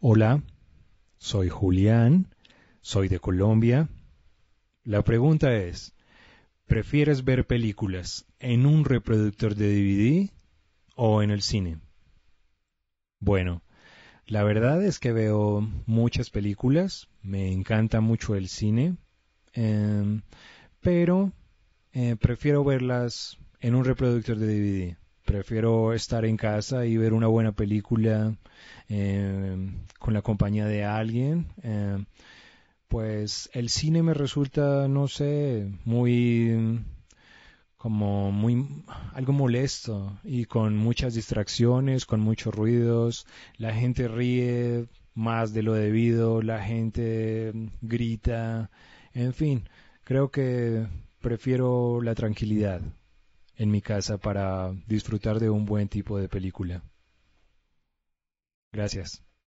Hola, soy Julián, soy de Colombia. La pregunta es, ¿prefieres ver películas en un reproductor de DVD o en el cine? Bueno, la verdad es que veo muchas películas, me encanta mucho el cine, em, pero eh, prefiero verlas en un reproductor de DVD prefiero estar en casa y ver una buena película em, con la compañía de alguien. Em, pues el cine me resulta, no sé, muy como muy algo molesto y con muchas distracciones, con muchos ruidos, la gente ríe más de lo debido, la gente grita, en fin, creo que prefiero la tranquilidad en mi casa para disfrutar de un buen tipo de película. Gracias.